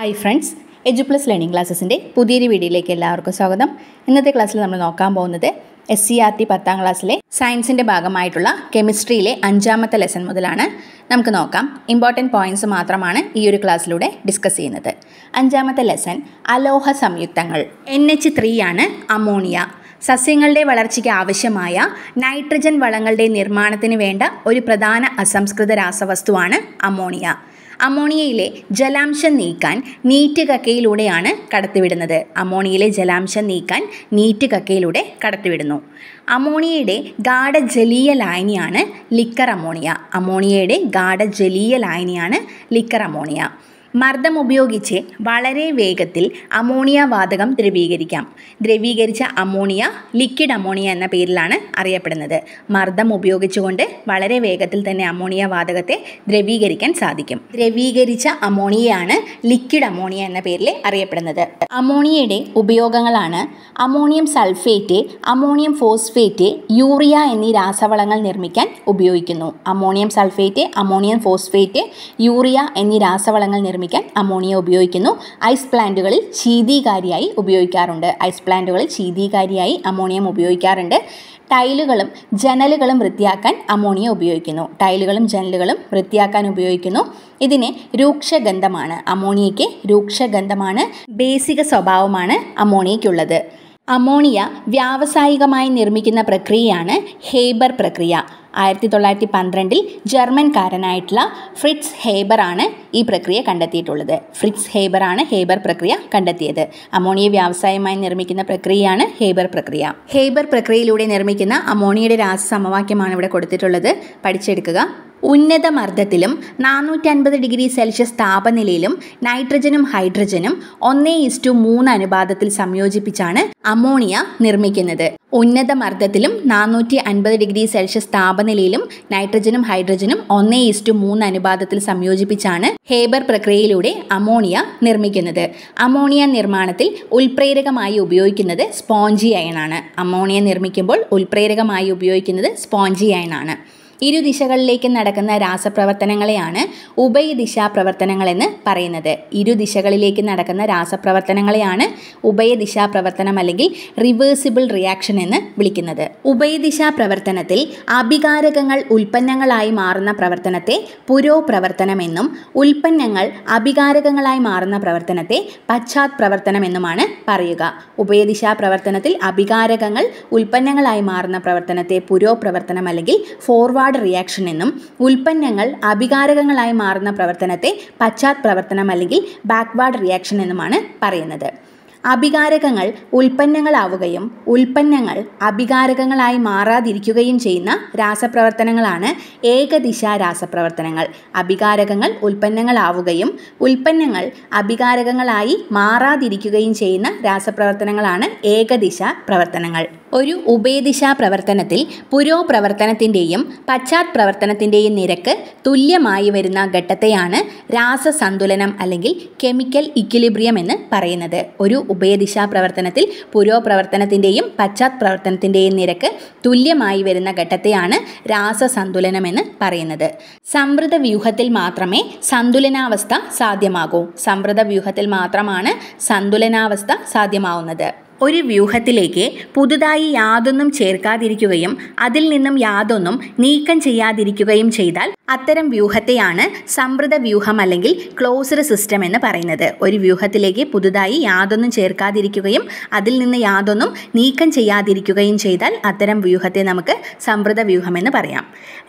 hi friends edu plus learning ക്ലാസ്സസിൻ്റെ പുതിയൊരു വീഡിയോയിലേക്ക് എല്ലാവർക്കും സ്വാഗതം ഇന്നത്തെ ക്ലാസ്സിൽ നമ്മൾ നോക്കാൻ പോകുന്നത് എസ് സി ആർ ടി പത്താം ക്ലാസ്സിലെ സയൻസിൻ്റെ ഭാഗമായിട്ടുള്ള കെമിസ്ട്രിയിലെ അഞ്ചാമത്തെ ലെസൺ മുതലാണ് നമുക്ക് നോക്കാം ഇമ്പോർട്ടൻറ്റ് പോയിൻറ്റ്സ് മാത്രമാണ് ഈ ഒരു ക്ലാസ്സിലൂടെ ഡിസ്കസ് ചെയ്യുന്നത് അഞ്ചാമത്തെ ലെസൺ അലോഹ സംയുക്തങ്ങൾ എൻ എച്ച് ത്രീ ആണ് അമോണിയ സസ്യങ്ങളുടെ വളർച്ചയ്ക്ക് ആവശ്യമായ നൈട്രജൻ വളങ്ങളുടെ നിർമ്മാണത്തിന് വേണ്ട ഒരു പ്രധാന അസംസ്കൃത രാസവസ്തുവാണ് അമോണിയ അമോണിയയിലെ ജലാംശം നീക്കാൻ നീറ്റ് കക്കയിലൂടെയാണ് കടത്തിവിടുന്നത് അമോണിയയിലെ ജലാംശം നീക്കാൻ നീറ്റ് കക്കയിലൂടെ കടത്തിവിടുന്നു അമോണിയയുടെ ഗാഢജലീയ ലായനിയാണ് ലിക്കർ അമോണിയ അമോണിയയുടെ ഗാഢജലീയ ലായനിയാണ് ലിക്കർ അമോണിയ മർദ്ദം ഉപയോഗിച്ച് വളരെ വേഗത്തിൽ അമോണിയ വാതകം ദ്രവീകരിക്കാം ദ്രവീകരിച്ച അമോണിയ ലിക്വിഡ് അമോണിയ എന്ന പേരിലാണ് അറിയപ്പെടുന്നത് മർദ്ദം ഉപയോഗിച്ചുകൊണ്ട് വളരെ വേഗത്തിൽ തന്നെ അമോണിയ വാതകത്തെ ദ്രവീകരിക്കാൻ സാധിക്കും ദ്രവീകരിച്ച അമോണിയയാണ് ലിക്വിഡ് അമോണിയ എന്ന പേരിൽ അറിയപ്പെടുന്നത് അമോണിയയുടെ ഉപയോഗങ്ങളാണ് ammonium sulphate ammonium phosphate urea എന്നീ രാസവളങ്ങൾ നിർമ്മിക്കാൻ ഉപയോഗിക്കുന്നു ammonium sulphate ammonium phosphate urea എന്നീ രാസവളങ്ങൾ നിർമ്മിക്കാൻ നിർമ്മിക്കാൻ അമോണിയ ഉപയോഗിക്കുന്നു ഐസ് പ്ലാന്റുകളിൽ ശീതീകാരിയായി ഉപയോഗിക്കാറുണ്ട് ഐസ് പ്ലാന്റുകളിൽ ശീതീകാരിയായി അമോണിയം ഉപയോഗിക്കാറുണ്ട് ടൈലുകളും ജനലുകളും വൃത്തിയാക്കാൻ അമോണിയ ഉപയോഗിക്കുന്നു ടൈലുകളും ജനലുകളും വൃത്തിയാക്കാൻ ഉപയോഗിക്കുന്നു ഇതിന് രൂക്ഷഗന്ധമാണ് അമോണിയയ്ക്ക് രൂക്ഷഗന്ധമാണ് ബേസിക സ്വഭാവമാണ് അമോണിയയ്ക്കുള്ളത് അമോണിയ വ്യാവസായികമായി നിർമ്മിക്കുന്ന പ്രക്രിയയാണ് ഹേബർ പ്രക്രിയ ആയിരത്തി തൊള്ളായിരത്തി പന്ത്രണ്ടിൽ ജർമ്മൻകാരനായിട്ടുള്ള ഫ്രിറ്റ്സ് ഹേബർ ആണ് ഈ പ്രക്രിയ കണ്ടെത്തിയിട്ടുള്ളത് ഫ്രിറ്റ്സ് ഹേബർ ആണ് ഹേബർ പ്രക്രിയ കണ്ടെത്തിയത് അമോണിയ വ്യാവസായമായി നിർമ്മിക്കുന്ന പ്രക്രിയയാണ് ഹേബർ പ്രക്രിയ ഹേബർ പ്രക്രിയയിലൂടെ നിർമ്മിക്കുന്ന അമോണിയയുടെ രാസ സമവാക്യമാണ് ഇവിടെ കൊടുത്തിട്ടുള്ളത് പഠിച്ചെടുക്കുക ഉന്നത മർദ്ദത്തിലും നാനൂറ്റൻപത് ഡിഗ്രി സെൽഷ്യസ് താപനിലയിലും നൈട്രജനും ഹൈഡ്രജനും ഒന്നേ ഇസ്റ്റു മൂന്ന് അനുപാതത്തിൽ സംയോജിപ്പിച്ചാണ് അമോണിയ നിർമ്മിക്കുന്നത് ഉന്നത മർദ്ദത്തിലും നാനൂറ്റി അൻപത് ഡിഗ്രി സെൽഷ്യസ് താപനിലയിലും നൈട്രജനും ഹൈഡ്രജനും ഒന്നേ ഇസ്റ്റു മൂന്ന് അനുപാതത്തിൽ സംയോജിപ്പിച്ചാണ് ഹേബർ പ്രക്രിയയിലൂടെ അമോണിയ നിർമ്മിക്കുന്നത് അമോണിയ നിർമ്മാണത്തിൽ ഉൽപ്രേരകമായി ഉപയോഗിക്കുന്നത് സ്പോഞ്ചി അയണാണ് അമോണിയ നിർമ്മിക്കുമ്പോൾ ഉൽപ്രേരകമായി ഉപയോഗിക്കുന്നത് സ്പോഞ്ചി അയണാണ് ഇരു ദിശകളിലേക്ക് നടക്കുന്ന രാസപ്രവർത്തനങ്ങളെയാണ് ഉഭയദിശാ എന്ന് പറയുന്നത് ഇരു ദിശകളിലേക്ക് നടക്കുന്ന രാസപ്രവർത്തനങ്ങളെയാണ് ഉഭയദിശാ പ്രവർത്തനം അല്ലെങ്കിൽ റിവേഴ്സിബിൾ റിയാക്ഷൻ എന്ന് വിളിക്കുന്നത് ഉഭയദിശാ പ്രവർത്തനത്തിൽ അഭികാരകങ്ങൾ ഉൽപ്പന്നങ്ങളായി മാറുന്ന പ്രവർത്തനത്തെ പുരോപ്രവർത്തനം എന്നും ഉൽപ്പന്നങ്ങൾ അഭികാരകങ്ങളായി മാറുന്ന പ്രവർത്തനത്തെ പശ്ചാത് പ്രവർത്തനമെന്നുമാണ് എന്നുമാണ് പറയുക ഉഭയദിശാ പ്രവർത്തനത്തിൽ അഭികാരകങ്ങൾ ഉൽപ്പന്നങ്ങളായി മാറുന്ന പ്രവർത്തനത്തെ പുരോപ്രവർത്തനം അല്ലെങ്കിൽ ഫോർവേഡ് ഫോർവേഡ് റിയാക്ഷൻ എന്നും ഉൽപ്പന്നങ്ങൾ അഭികാരകങ്ങളായി മാറുന്ന പ്രവർത്തനത്തെ പശ്ചാത് പ്രവർത്തനം അല്ലെങ്കിൽ ബാക്ക്വേർഡ് റിയാക്ഷൻ എന്നുമാണ് പറയുന്നത് അഭികാരകങ്ങൾ ഉൽപ്പന്നങ്ങളാവുകയും ഉൽപ്പന്നങ്ങൾ അഭികാരകങ്ങളായി മാറാതിരിക്കുകയും ചെയ്യുന്ന രാസപ്രവർത്തനങ്ങളാണ് ഏകദിശ രാസപ്രവർത്തനങ്ങൾ അഭികാരകങ്ങൾ ഉൽപ്പന്നങ്ങളാവുകയും ഉൽപ്പന്നങ്ങൾ അഭികാരകങ്ങളായി മാറാതിരിക്കുകയും ചെയ്യുന്ന രാസപ്രവർത്തനങ്ങളാണ് ഏകദിശ പ്രവർത്തനങ്ങൾ ഒരു ഉഭയദിശാ പ്രവർത്തനത്തിൽ പുരോ പ്രവർത്തനത്തിൻ്റെയും പശ്ചാത് പ്രവർത്തനത്തിൻ്റെയും നിരക്ക് തുല്യമായി വരുന്ന ഘട്ടത്തെയാണ് രാസസന്തുലനം അല്ലെങ്കിൽ കെമിക്കൽ ഇക്വിലിബ്രിയം എന്ന് പറയുന്നത് ഒരു ഉഭയദിശാ പ്രവർത്തനത്തിൽ പുരോ പ്രവർത്തനത്തിൻ്റെയും പശ്ചാത് പ്രവർത്തനത്തിൻ്റെയും നിരക്ക് തുല്യമായി വരുന്ന ഘട്ടത്തെയാണ് രാസസന്തുലനം എന്ന് പറയുന്നത് സമൃദ്ധ വ്യൂഹത്തിൽ മാത്രമേ സന്തുലനാവസ്ഥ സാധ്യമാകൂ സമൃദ്ധ വ്യൂഹത്തിൽ മാത്രമാണ് സന്തുലനാവസ്ഥ സാധ്യമാവുന്നത് ഒരു വ്യൂഹത്തിലേക്ക് പുതുതായി യാതൊന്നും ചേർക്കാതിരിക്കുകയും അതിൽ നിന്നും യാതൊന്നും നീക്കം ചെയ്യാതിരിക്കുകയും ചെയ്താൽ അത്തരം വ്യൂഹത്തെയാണ് സമൃദ്ധ വ്യൂഹം അല്ലെങ്കിൽ ക്ലോസ്ഡ് സിസ്റ്റം എന്ന് പറയുന്നത് ഒരു വ്യൂഹത്തിലേക്ക് പുതുതായി യാതൊന്നും ചേർക്കാതിരിക്കുകയും അതിൽ നിന്ന് യാതൊന്നും നീക്കം ചെയ്യാതിരിക്കുകയും ചെയ്താൽ അത്തരം വ്യൂഹത്തെ നമുക്ക് സമൃദ്ധ വ്യൂഹം എന്ന് പറയാം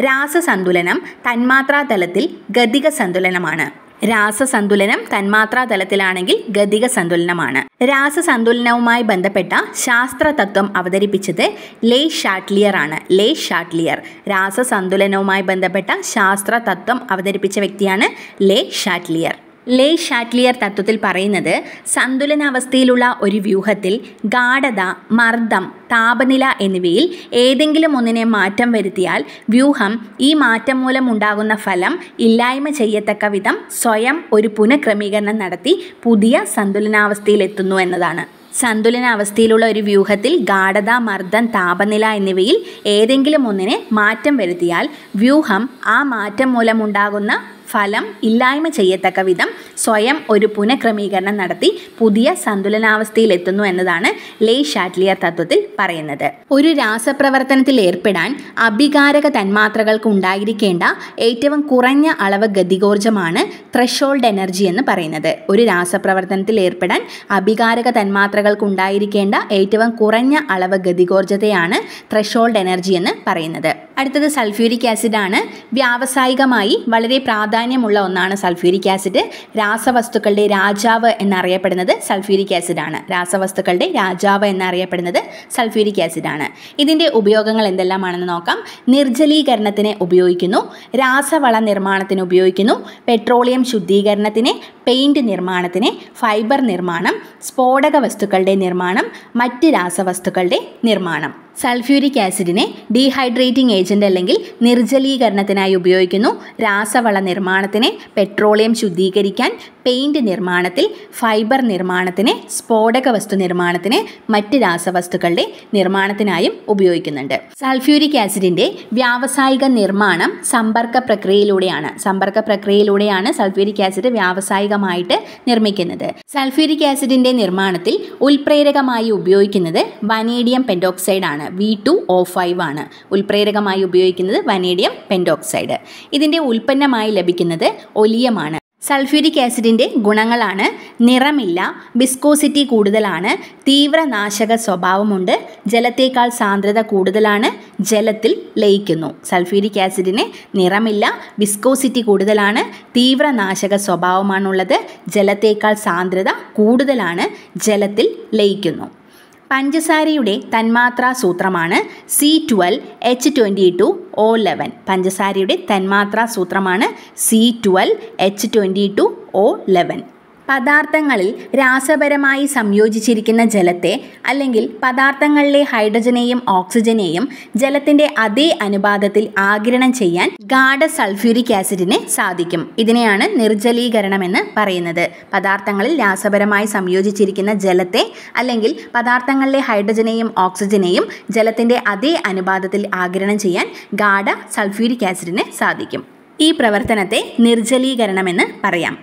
രാസസന്തുലനം തന്മാത്രാതലത്തിൽ ഗതിക സന്തുലനമാണ് രാസസന്തുലനം തന്മാത്രാതലത്തിലാണെങ്കിൽ ഗതിക സന്തുലനമാണ് രാസസന്തുലനവുമായി ബന്ധപ്പെട്ട ശാസ്ത്രതത്വം അവതരിപ്പിച്ചത് ലേ ഷാട്ട്ലിയർ ആണ് ലേ ഷാട്ട്ലിയർ രാസസന്തുലനവുമായി ബന്ധപ്പെട്ട ശാസ്ത്രതത്വം അവതരിപ്പിച്ച വ്യക്തിയാണ് ലേ ഷാട്ട്ലിയർ ലേ ഷാറ്റ്ലിയർ തത്വത്തിൽ പറയുന്നത് സന്തുലനാവസ്ഥയിലുള്ള ഒരു വ്യൂഹത്തിൽ ഗാഠത മർദ്ദം താപനില എന്നിവയിൽ ഏതെങ്കിലും ഒന്നിനെ മാറ്റം വരുത്തിയാൽ വ്യൂഹം ഈ മാറ്റം മൂലം ഉണ്ടാകുന്ന ഫലം ഇല്ലായ്മ ചെയ്യത്തക്ക വിധം സ്വയം ഒരു പുനഃക്രമീകരണം നടത്തി പുതിയ സന്തുലനാവസ്ഥയിലെത്തുന്നു എന്നതാണ് സന്തുലനാവസ്ഥയിലുള്ള ഒരു വ്യൂഹത്തിൽ ഗാഠത മർദ്ദം താപനില എന്നിവയിൽ ഏതെങ്കിലും ഒന്നിനെ മാറ്റം വരുത്തിയാൽ വ്യൂഹം ആ മാറ്റം മൂലമുണ്ടാകുന്ന ഫലം ഇല്ലായ്മ ചെയ്യത്തക്ക വിധം സ്വയം ഒരു പുനഃക്രമീകരണം നടത്തി പുതിയ സന്തുലനാവസ്ഥയിലെത്തുന്നു എത്തുന്നു എന്നതാണ് ലേ ഷാറ്റ്ലിയർ തത്വത്തിൽ പറയുന്നത് ഒരു രാസപ്രവർത്തനത്തിൽ ഏർപ്പെടാൻ അഭികാരക തന്മാത്രകൾക്ക് ഉണ്ടായിരിക്കേണ്ട ഏറ്റവും കുറഞ്ഞ അളവ് ഗതികോർജ്ജമാണ് ത്രഷോൾഡ് എനർജി എന്ന് പറയുന്നത് ഒരു രാസപ്രവർത്തനത്തിൽ ഏർപ്പെടാൻ അഭികാരക തന്മാത്രകൾക്ക് ഉണ്ടായിരിക്കേണ്ട ഏറ്റവും കുറഞ്ഞ അളവ് ഗതികോർജ്ജതയാണ് ത്രഷോൾഡ് എനർജി എന്ന് പറയുന്നത് അടുത്തത് സൾഫ്യൂരിക് ആസിഡാണ് വ്യാവസായികമായി വളരെ പ്രാധാന്യം പ്രാധാന്യമുള്ള ഒന്നാണ് സൾഫ്യൂരിക് ആസിഡ് രാസവസ്തുക്കളുടെ രാജാവ് എന്നറിയപ്പെടുന്നത് സൾഫ്യൂരിക് ആസിഡാണ് രാസവസ്തുക്കളുടെ രാജാവ് എന്നറിയപ്പെടുന്നത് സൾഫ്യൂരിക് ആസിഡാണ് ഇതിൻ്റെ ഉപയോഗങ്ങൾ എന്തെല്ലാമാണെന്ന് നോക്കാം നിർജ്ജലീകരണത്തിന് ഉപയോഗിക്കുന്നു രാസവള നിർമ്മാണത്തിന് ഉപയോഗിക്കുന്നു പെട്രോളിയം ശുദ്ധീകരണത്തിന് പെയിൻറ്റ് നിർമ്മാണത്തിന് ഫൈബർ നിർമ്മാണം സ്ഫോടക വസ്തുക്കളുടെ നിർമ്മാണം മറ്റ് രാസവസ്തുക്കളുടെ നിർമ്മാണം സൾഫ്യൂരിക് ആസിഡിനെ ഡീഹൈഡ്രേറ്റിംഗ് ഏജൻ്റ് അല്ലെങ്കിൽ നിർജ്ജലീകരണത്തിനായി ഉപയോഗിക്കുന്നു രാസവള നിർമ്മാണത്തിന് പെട്രോളിയം ശുദ്ധീകരിക്കാൻ പെയിൻറ്റ് നിർമ്മാണത്തിൽ ഫൈബർ നിർമ്മാണത്തിന് സ്ഫോടക വസ്തു നിർമ്മാണത്തിന് മറ്റ് രാസവസ്തുക്കളുടെ നിർമ്മാണത്തിനായും ഉപയോഗിക്കുന്നുണ്ട് സൾഫ്യൂരിക് ആസിഡിൻ്റെ വ്യാവസായിക നിർമ്മാണം സമ്പർക്ക പ്രക്രിയയിലൂടെയാണ് സമ്പർക്ക പ്രക്രിയയിലൂടെയാണ് സൾഫ്യൂരിക് ആസിഡ് വ്യാവസായികമായിട്ട് നിർമ്മിക്കുന്നത് സൾഫ്യൂരിക് ആസിഡിൻ്റെ നിർമ്മാണത്തിൽ ഉൽപ്രേരകമായി ഉപയോഗിക്കുന്നത് വനേഡിയം പെൻഡോക്സൈഡാണ് ആണ് വി ടു ഒ ഫൈവ് ആണ് ഉൽപ്രേരകമായി ഉപയോഗിക്കുന്നത് വനേഡിയം പെൻഡോക്സൈഡ് ഇതിൻ്റെ ഉൽപ്പന്നമായി ലഭിക്കുന്നത് ഒലിയമാണ് സൾഫ്യൂരിക് ആസിഡിൻ്റെ ഗുണങ്ങളാണ് നിറമില്ല വിസ്കോസിറ്റി കൂടുതലാണ് തീവ്രനാശക സ്വഭാവമുണ്ട് ജലത്തേക്കാൾ സാന്ദ്രത കൂടുതലാണ് ജലത്തിൽ ലയിക്കുന്നു സൾഫ്യൂരിക് ആസിഡിന് നിറമില്ല വിസ്കോസിറ്റി കൂടുതലാണ് തീവ്രനാശക സ്വഭാവമാണുള്ളത് ജലത്തേക്കാൾ സാന്ദ്രത കൂടുതലാണ് ജലത്തിൽ ലയിക്കുന്നു പഞ്ചസാരയുടെ തന്മാത്രാ സൂത്രമാണ് C twelve H twenty two O eleven പഞ്ചസാരയുടെ തന്മാത്രാ സൂത്രമാണ് C twelve H twenty two O eleven പദാർത്ഥങ്ങളിൽ രാസപരമായി സംയോജിച്ചിരിക്കുന്ന ജലത്തെ അല്ലെങ്കിൽ പദാർത്ഥങ്ങളിലെ ഹൈഡ്രജനെയും ഓക്സിജനെയും ജലത്തിൻ്റെ അതേ അനുപാതത്തിൽ ആഗിരണം ചെയ്യാൻ ഗാഢ സൾഫ്യൂരിക് ആസിഡിന് സാധിക്കും ഇതിനെയാണ് നിർജ്ജലീകരണം എന്ന് പറയുന്നത് പദാർത്ഥങ്ങളിൽ രാസപരമായി സംയോജിച്ചിരിക്കുന്ന ജലത്തെ അല്ലെങ്കിൽ പദാർത്ഥങ്ങളിലെ ഹൈഡ്രജനെയും ഓക്സിജനെയും ജലത്തിൻ്റെ അതേ അനുപാതത്തിൽ ആഗിരണം ചെയ്യാൻ ഗാഢ സൾഫ്യൂരിക് ആസിഡിന് സാധിക്കും ഈ പ്രവർത്തനത്തെ നിർജലീകരണമെന്ന് പറയാം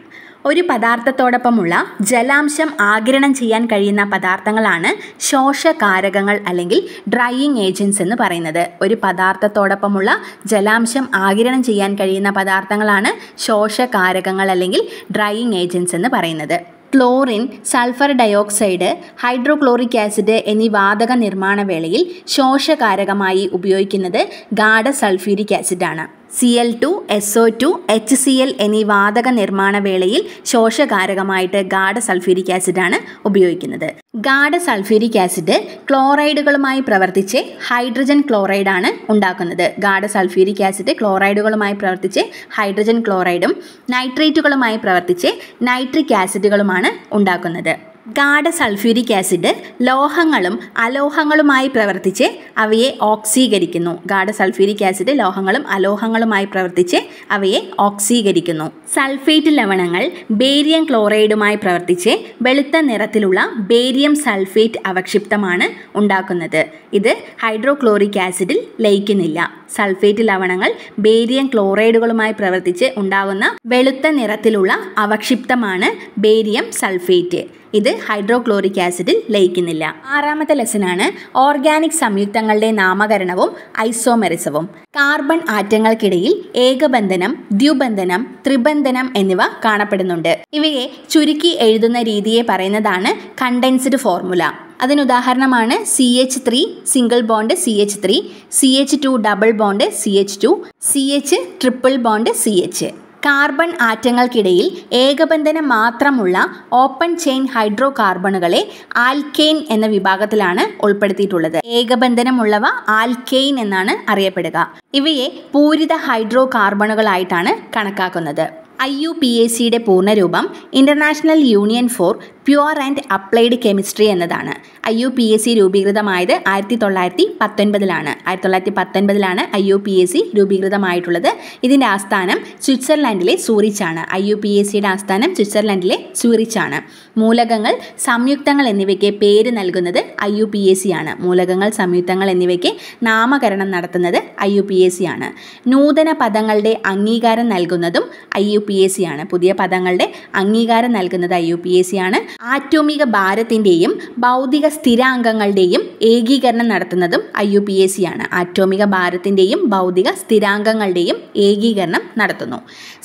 ഒരു പദാർത്ഥത്തോടൊപ്പമുള്ള ജലാംശം ആഗിരണം ചെയ്യാൻ കഴിയുന്ന പദാർത്ഥങ്ങളാണ് ശോഷകാരകങ്ങൾ അല്ലെങ്കിൽ ഡ്രൈയിങ് ഏജൻസ് എന്ന് പറയുന്നത് ഒരു പദാർത്ഥത്തോടൊപ്പമുള്ള ജലാംശം ആഗിരണം ചെയ്യാൻ കഴിയുന്ന പദാർത്ഥങ്ങളാണ് ശോഷകാരകങ്ങൾ അല്ലെങ്കിൽ ഡ്രൈയിങ് ഏജൻസ് എന്ന് പറയുന്നത് chlorine sulphur dioxide hydrochloric acid എന്നീ വാതക നിർമ്മാണ വേളയിൽ ശോഷകാരകമായി ഉപയോഗിക്കുന്നത് ഗാഢ സൾഫ്യൂരിക് ആസിഡാണ് C L two S O two H C L എന്നീ വാതക നിർമ്മാണ വേളയിൽ ശോഷകാരകമായിട്ട് ഗാഡ സൾഫ്യൂരിക് ആസിഡാണ് ഉപയോഗിക്കുന്നത് ഗാഡ സൾഫ്യൂരിക് ആസിഡ് ക്ലോറൈഡുകളുമായി പ്രവർത്തിച്ച് ഹൈഡ്രജൻ ക്ലോറൈഡാണ് ഉണ്ടാക്കുന്നത് ഗാഡ സൾഫ്യൂരിക് ആസിഡ് ക്ലോറൈഡുകളുമായി പ്രവർത്തിച്ച് ഹൈഡ്രജൻ ക്ലോറൈഡും നൈട്രേറ്റുകളുമായി പ്രവർത്തിച്ച് നൈട്രിക് ആസിഡുകളുമാണ് ഉണ്ടാക്കുന്നത് ഗാഢ സൾഫ്യൂരിക് ആസിഡ് ലോഹങ്ങളും അലോഹങ്ങളുമായി പ്രവർത്തിച്ച് അവയെ ഓക്സീകരിക്കുന്നു ഗാഢ സൾഫ്യൂരിക് ആസിഡ് ലോഹങ്ങളും അലോഹങ്ങളുമായി പ്രവർത്തിച്ച് അവയെ ഓക്സീകരിക്കുന്നു സൾഫേറ്റ് ലവണങ്ങൾ ബേരിയം ക്ലോറൈഡുമായി പ്രവർത്തിച്ച് വെളുത്ത നിറത്തിലുള്ള ബേരിയം സൾഫേറ്റ് അവക്ഷിപ്തമാണ് ഉണ്ടാക്കുന്നത് ഇത് ഹൈഡ്രോക്ലോറിക് ആസിഡിൽ ലയിക്കുന്നില്ല സൾഫേറ്റ് ലവണങ്ങൾ ബേരിയം ക്ലോറൈഡുകളുമായി പ്രവർത്തിച്ച് ഉണ്ടാകുന്ന വെളുത്ത നിറത്തിലുള്ള അവക്ഷിപ്തമാണ് ബേരിയം സൾഫേറ്റ് ഇത് ഹൈഡ്രോക്ലോറിക് ആസിഡിൽ ലയിക്കുന്നില്ല ആറാമത്തെ ലെസനാണ് ഓർഗാനിക് സംയുക്തങ്ങളുടെ നാമകരണവും ഐസോമെറിസവും കാർബൺ ആറ്റങ്ങൾക്കിടയിൽ ഏകബന്ധനം ദ്വിബന്ധനം ത്രിബന്ധനം എന്നിവ കാണപ്പെടുന്നുണ്ട് ഇവയെ ചുരുക്കി എഴുതുന്ന രീതിയെ പറയുന്നതാണ് കണ്ടൻസ്ഡ് ഫോർമുല അതിനുദാഹരണമാണ് C H three single bond C H three C H two double bond C H two C H triple bond C H carbon ആറ്റങ്ങൾക്കിടയിൽ ഏകബന്ധനം മാത്രമുള്ള ഓപ്പൺ ചെയിൻ ഹൈഡ്രോ കാർബണുകളെ ആൽക്കെയിൻ എന്ന വിഭാഗത്തിലാണ് ഉൾപ്പെടുത്തിയിട്ടുള്ളത് ഏകബന്ധനമുള്ളവ ആൽക്കെയിൻ എന്നാണ് അറിയപ്പെടുക ഇവയെ പൂരിത ഹൈഡ്രോ കാർബണുകളായിട്ടാണ് കണക്കാക്കുന്നത് ഐ യു പി എ സിയുടെ പൂർണ്ണരൂപം International Union for Pure and Applied Chemistry എന്നതാണ് I U P S C രൂപീകൃതമായത് ആയിരത്തി തൊള്ളായിരത്തി പത്തൊൻപതിലാണ് ആയിരത്തി തൊള്ളായിരത്തി പത്തൊൻപതിലാണ് I U P S C രൂപീകൃതമായിട്ടുള്ളത് ഇതിൻ്റെ ആസ്ഥാനം സ്വിറ്റ്സർലാൻഡിലെ സൂറിച്ചാണ് ഐ യു പി എസ് സിയുടെ ആസ്ഥാനം സ്വിറ്റ്സർലാൻഡിലെ സൂറിച്ചാണ് മൂലകങ്ങൾ സംയുക്തങ്ങൾ എന്നിവയ്ക്ക് പേര് നൽകുന്നത് I U P S C ആണ് മൂലകങ്ങൾ സംയുക്തങ്ങൾ എന്നിവയ്ക്ക് നാമകരണം നടത്തുന്നത് I U P S C ആണ് നൂതന പദങ്ങളുടെ അംഗീകാരം നൽകുന്നതും I U P S C ആണ് പുതിയ പദങ്ങളുടെ അംഗീകാരം നൽകുന്നത് I U P S C ആണ് ആറ്റോമിക ഭാരത്തിൻ്റെയും ഭൗതിക സ്ഥിരാംഗങ്ങളുടെയും ഏകീകരണം നടത്തുന്നതും I U P S C ആണ് ആറ്റോമിക ഭാരത്തിൻ്റെയും ഭൗതിക സ്ഥിരാംഗങ്ങളുടെയും ഏകീകരണം നടത്തുന്നു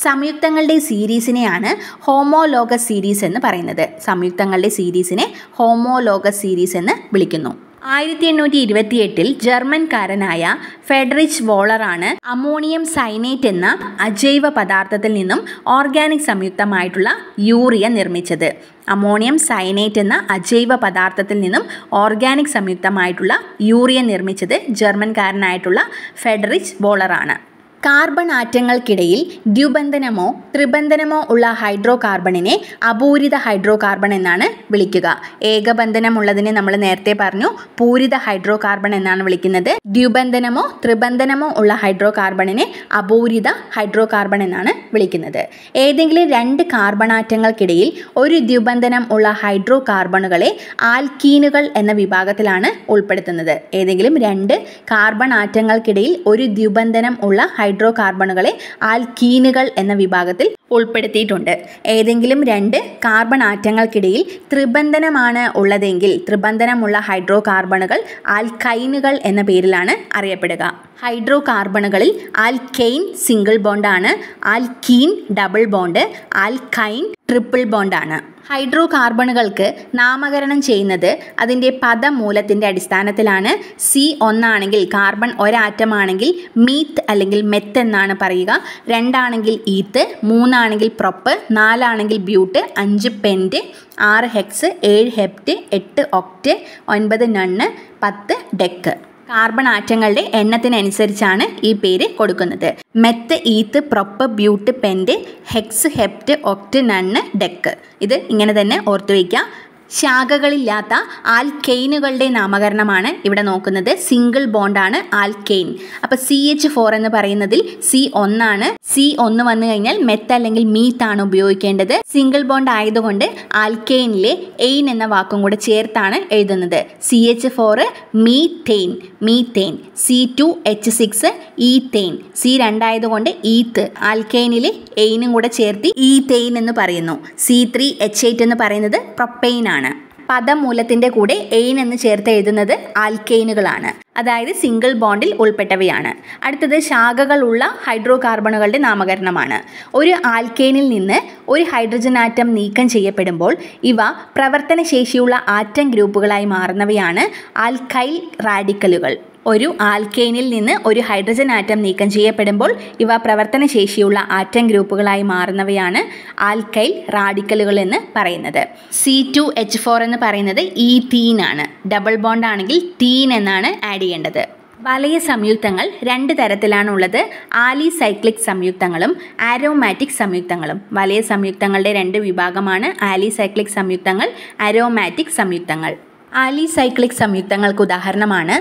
സംയുക്തങ്ങളുടെ സീരീസിനെയാണ് ഹോമോലോഗസ് സീരീസ് എന്ന് പറയുന്നത് സംയുക്തങ്ങളുടെ സീരീസിനെ ഹോമോലോഗസ് സീരീസ് എന്ന് വിളിക്കുന്നു ആയിരത്തി എണ്ണൂറ്റി ഇരുപത്തി എട്ടിൽ ജർമ്മൻകാരനായ ഫെഡറിച്ച് വോളറാണ് അമോണിയം സൈനേറ്റ് എന്ന അജൈവ പദാർത്ഥത്തിൽ നിന്നും ഓർഗാനിക് സംയുക്തമായിട്ടുള്ള യൂറിയ നിർമ്മിച്ചത് അമോണിയം സൈനേറ്റ് എന്ന അജൈവ പദാർത്ഥത്തിൽ നിന്നും ഓർഗാനിക് സംയുക്തമായിട്ടുള്ള യൂറിയ നിർമ്മിച്ചത് ജർമ്മൻകാരനായിട്ടുള്ള ഫെഡറിച്ച് ബോളറാണ് കാർബൺ ആറ്റങ്ങൾക്കിടയിൽ ദ്വിബന്ധനമോ ത്രിബന്ധനമോ ഉള്ള ഹൈഡ്രോ കാർബണിനെ അപൂരിത ഹൈഡ്രോ കാർബൺ എന്നാണ് വിളിക്കുക ഏകബന്ധനമുള്ളതിനെ നമ്മൾ നേരത്തെ പറഞ്ഞു പൂരിത ഹൈഡ്രോ കാർബൺ എന്നാണ് വിളിക്കുന്നത് ദ്വിബന്ധനമോ ത്രിബന്ധനമോ ഉള്ള ഹൈഡ്രോ കാർബണിനെ അപൂരിത ഹൈഡ്രോ കാർബൺ എന്നാണ് വിളിക്കുന്നത് ഏതെങ്കിലും രണ്ട് കാർബൺ ആറ്റങ്ങൾക്കിടയിൽ ഒരു ദ്വിബന്ധനം ഉള്ള ഹൈഡ്രോ കാർബണുകളെ ആൽക്കീനുകൾ എന്ന വിഭാഗത്തിലാണ് ഉൾപ്പെടുത്തുന്നത് ഏതെങ്കിലും രണ്ട് കാർബൺ ആറ്റങ്ങൾക്കിടയിൽ ഒരു ദ്വിബന്ധനം ഉള്ള ഹൈ ഹൈഡ്രോ കാർബണുകളെ ആൽക്കീനുകൾ എന്ന വിഭാഗത്തിൽ ഉൾപ്പെടുത്തിയിട്ടുണ്ട് ഏതെങ്കിലും രണ്ട് കാർബൺ ആറ്റങ്ങൾക്കിടയിൽ ത്രിബന്ധനമാണ് ഉള്ളതെങ്കിൽ ത്രിബന്ധനമുള്ള ഹൈഡ്രോ കാർബണുകൾ ആൽക്കൈനുകൾ എന്ന പേരിലാണ് അറിയപ്പെടുക ഹൈഡ്രോ കാർബണുകളിൽ ആൽക്കെയിൻ സിംഗിൾ ബോണ്ടാണ് alkene double bond alkyne triple ബോണ്ടാണ് ഹൈഡ്രോ കാർബണുകൾക്ക് നാമകരണം ചെയ്യുന്നത് അതിൻ്റെ പദമൂലത്തിൻ്റെ അടിസ്ഥാനത്തിലാണ് സി ഒന്നാണെങ്കിൽ കാർബൺ ഒരാറ്റമാണെങ്കിൽ മീത്ത് അല്ലെങ്കിൽ മെത്ത് എന്നാണ് പറയുക രണ്ടാണെങ്കിൽ ഈത്ത് മൂന്നാണെങ്കിൽ പ്രൊപ്പ് നാലാണെങ്കിൽ ബ്യൂട്ട് അഞ്ച് പെൻറ്റ് ആറ് ഹെക്സ് ഏഴ് ഹെപ്റ്റ് എട്ട് ഒക്റ്റ് ഒൻപത് നണ്ണ് പത്ത് ഡെക്ക് കാർബൺ ആറ്റങ്ങളുടെ എണ്ണത്തിനനുസരിച്ചാണ് ഈ പേര് കൊടുക്കുന്നത് meth eth prop but pent hex hept oct non dec ഇത് ഇങ്ങനെ തന്നെ ഓർത്തു വയ്ക്കുക ശാഖകളില്ലാത്ത ആൽക്കെയിനുകളുടെ നാമകരണമാണ് ഇവിടെ നോക്കുന്നത് സിംഗിൾ ബോണ്ടാണ് ആൽക്കെയിൻ അപ്പോൾ സി എച്ച് ഫോർ എന്ന് പറയുന്നതിൽ സി ഒന്നാണ് സി ഒന്ന് വന്നു കഴിഞ്ഞാൽ മെത്ത് അല്ലെങ്കിൽ മീത്ത് ആണ് ഉപയോഗിക്കേണ്ടത് സിംഗിൾ ബോണ്ട് ആയതുകൊണ്ട് ആൽക്കെയിനിലെ എയിൻ എന്ന വാക്കും കൂടെ ചേർത്താണ് എഴുതുന്നത് C H four methane methane C two H six തേൻ സി രണ്ടായതുകൊണ്ട് ഈത്ത് ആൽക്കെയിനിലെ എയിനും കൂടെ ചേർത്തി തേൻ എന്ന് പറയുന്നു സി ത്രീ എച്ച് എയ്റ്റ് എന്ന് പറയുന്നത് പ്രൊപ്പെയിൻ ആണ് ആണ് പദമൂലത്തിൻ്റെ കൂടെ എയിൻ എന്ന് ചേർത്ത് എഴുതുന്നത് ആൽക്കെയിനുകളാണ് അതായത് സിംഗിൾ ബോണ്ടിൽ ഉൾപ്പെട്ടവയാണ് അടുത്തത് ശാഖകളുള്ള ഹൈഡ്രോ കാർബണുകളുടെ നാമകരണമാണ് ഒരു ആൽക്കെയിനിൽ നിന്ന് ഒരു ഹൈഡ്രജൻ ആറ്റം നീക്കം ചെയ്യപ്പെടുമ്പോൾ ഇവ പ്രവർത്തനശേഷിയുള്ള ആറ്റം ഗ്രൂപ്പുകളായി മാറുന്നവയാണ് ആൽക്കൈൽ റാഡിക്കലുകൾ ഒരു ആൽക്കെയിനിൽ നിന്ന് ഒരു ഹൈഡ്രജൻ ആറ്റം നീക്കം ചെയ്യപ്പെടുമ്പോൾ ഇവ പ്രവർത്തന ശേഷിയുള്ള ആറ്റം ഗ്രൂപ്പുകളായി മാറുന്നവയാണ് ആൽക്കൈൽ റാഡിക്കലുകൾ എന്ന് പറയുന്നത് സി ടു എച്ച് ഫോർ എന്ന് പറയുന്നത് ഈ തീൻ ആണ് ഡബിൾ ബോണ്ട് ആണെങ്കിൽ തീൻ എന്നാണ് ആഡ് ചെയ്യേണ്ടത് വലയ സംയുക്തങ്ങൾ രണ്ട് തരത്തിലാണുള്ളത് ആലി സൈക്ലിക് സംയുക്തങ്ങളും ആരോമാറ്റിക് സംയുക്തങ്ങളും വലയ സംയുക്തങ്ങളുടെ രണ്ട് വിഭാഗമാണ് ആലി സൈക്ലിക് സംയുക്തങ്ങൾ ആരോമാറ്റിക് സംയുക്തങ്ങൾ ആലി സൈക്ലിക് സംയുക്തങ്ങൾക്ക് ഉദാഹരണമാണ്